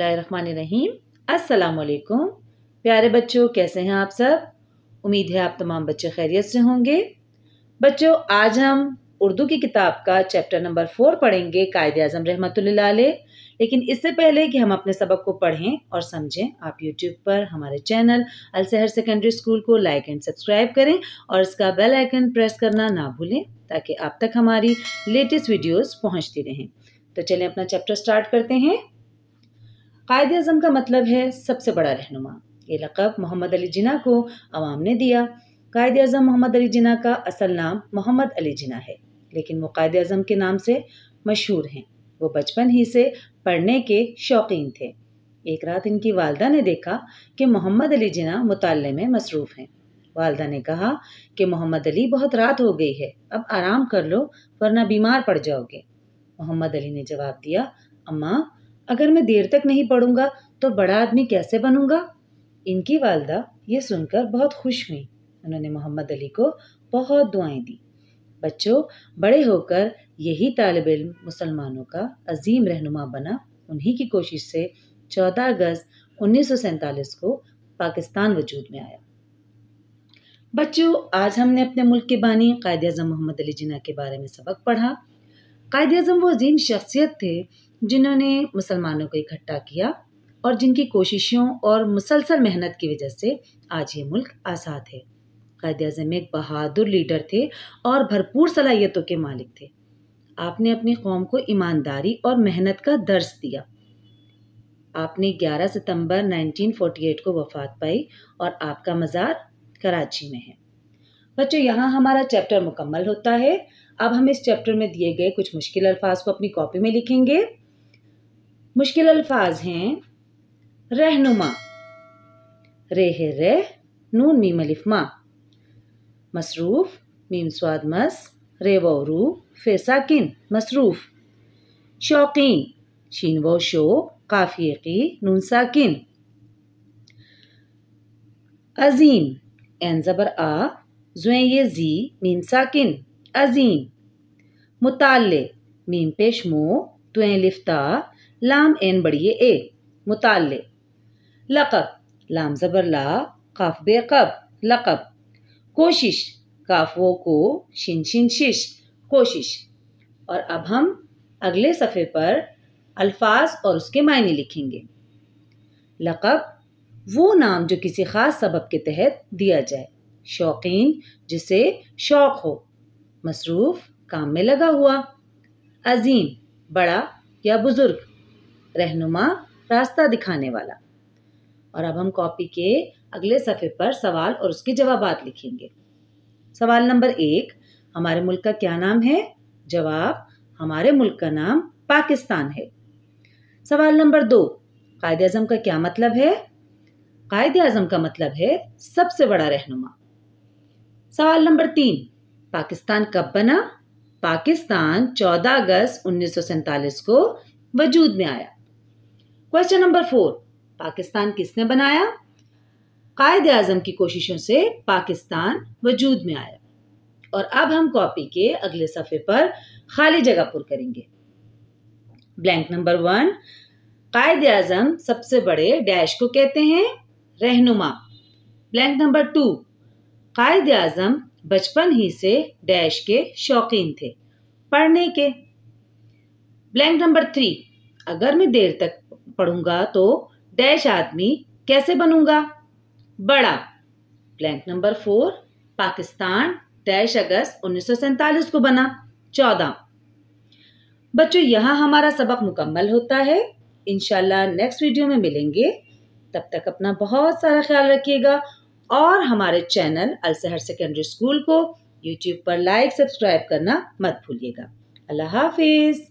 बिस्मिल्लाहिर्रहमानिर्रहीम अस्सलाम वालेकुम प्यारे बच्चों कैसे हैं आप सब उम्मीद है आप तमाम बच्चे खैरियत से होंगे बच्चों आज हम उर्दू की किताब का चैप्टर नंबर फोर पढ़ेंगे कायद अजम रहमत लेकिन इससे पहले कि हम अपने सबक को पढ़ें और समझें आप यूट्यूब पर हमारे चैनल अलसहर सेकेंडरी स्कूल को लाइक एंड सब्सक्राइब करें और इसका बेल आइकन प्रेस करना ना भूलें ताकि आप तक हमारी लेटेस्ट वीडियोज़ पहुँचती रहें तो चलें अपना चैप्टर स्टार्ट करते हैं कायद अजम का मतलब है सबसे बड़ा रहनुमा ये लक़ब मोहम्मद अली जिना को अवाम ने दिया कायद अजम मोहम्मद अली जिना का असल नाम मोहम्मद अली जिना है लेकिन वो कायद अजम के नाम से मशहूर हैं वो बचपन ही से पढ़ने के शौकीन थे एक रात इनकी वालदा ने देखा कि मोहम्मद अली जिना मुताले में मसरूफ़ हैं वालदा ने कहा कि मोहम्मद अली बहुत रात हो गई है अब आराम कर लो वरना बीमार पड़ जाओगे मोहम्मद अली ने जवाब दिया अम्मा अगर मैं देर तक नहीं पढ़ूंगा तो बड़ा आदमी कैसे बनूंगा इनकी वालदा ये सुनकर बहुत खुश हुई उन्होंने मोहम्मद अली को बहुत दुआएं दी बच्चों बड़े होकर यही तालब इम मुसलमानों का अजीम रहनुमा बना उन्हीं की कोशिश से 14 अगस्त उन्नीस को पाकिस्तान वजूद में आया बच्चों आज हमने अपने मुल्क के बानी कायद अजम मोहम्मद अली जिना के बारे में सबक पढ़ा कायद अजम वो अजीम शख्सियत थे जिन्होंने मुसलमानों को इकट्ठा किया और जिनकी कोशिशों और मुसलसल मेहनत की वजह से आज ये मुल्क आज़ाद है कैद अजम एक बहादुर लीडर थे और भरपूर सलाहियतों के मालिक थे आपने अपनी कौम को ईमानदारी और मेहनत का दर्ज दिया आपने 11 सितंबर 1948 को वफात पाई और आपका मज़ार कराची में है बच्चों यहाँ हमारा चैप्टर मुकम्मल होता है अब हम इस चैप्टर में दिए गए कुछ मुश्किल अल्फाज को अपनी कॉपी में लिखेंगे मुश्किल अल्फाज हैं रहनुमा रेह रेह नून मीम अलिफ मा मसरूफ़ मीम स्वाद मस रे व फे साकिन मसरूफ़ शौकीन शीन व शो काफ़ी नून साकिन अजीम एन ज़बर आ जुए ये जी मीम साकिन अजीम मुताले मीम पेश मो लिफ्ता लाम एन बढ़िए ए मुताले लकब लाम ज़बर ला काफ बे कब लकब कोशिश काफ वो को शिन शिन शिश कोशिश और अब हम अगले सफ़े पर अल्फाज और उसके मायने लिखेंगे लकब वो नाम जो किसी ख़ास सबब के तहत दिया जाए शौकीन जिसे शौक़ हो मसरूफ़ काम में लगा हुआ अजीम बड़ा या बुज़ुर्ग रहनुमा रास्ता दिखाने वाला और अब हम कॉपी के अगले सफ़े पर सवाल और उसके जवाब लिखेंगे सवाल नंबर एक हमारे मुल्क का क्या नाम है जवाब हमारे मुल्क का नाम पाकिस्तान है सवाल नंबर दो कायद अजम का क्या मतलब है कायद अजम का मतलब है सबसे बड़ा रहनुमा सवाल नंबर तीन पाकिस्तान कब बना पाकिस्तान 14 अगस्त उन्नीस को वजूद में आया क्वेश्चन नंबर फोर पाकिस्तान किसने बनाया कायद आजम की कोशिशों से पाकिस्तान वजूद में आया और अब हम कॉपी के अगले सफ़े पर खाली जगह पुर करेंगे blank number one Quaid Azam सबसे बड़े डैश को कहते हैं रहनुमा blank number two Quaid Azam बचपन ही से डैश के शौकीन थे पढ़ने के ब्लैंक नंबर थ्री अगर मैं देर तक पढ़ूंगा तो डैश आदमी कैसे बनूंगा बड़ा blank number four Pakistan dash अगस्त उन्नीस को बना चौदह बच्चों यहाँ हमारा सबक मुकम्मल होता है इनशाला नेक्स्ट वीडियो में मिलेंगे तब तक अपना बहुत सारा ख्याल रखिएगा और हमारे चैनल अलसहर सेकेंडरी स्कूल को यूट्यूब पर लाइक सब्सक्राइब करना मत भूलिएगा अल्लाह हाफिज़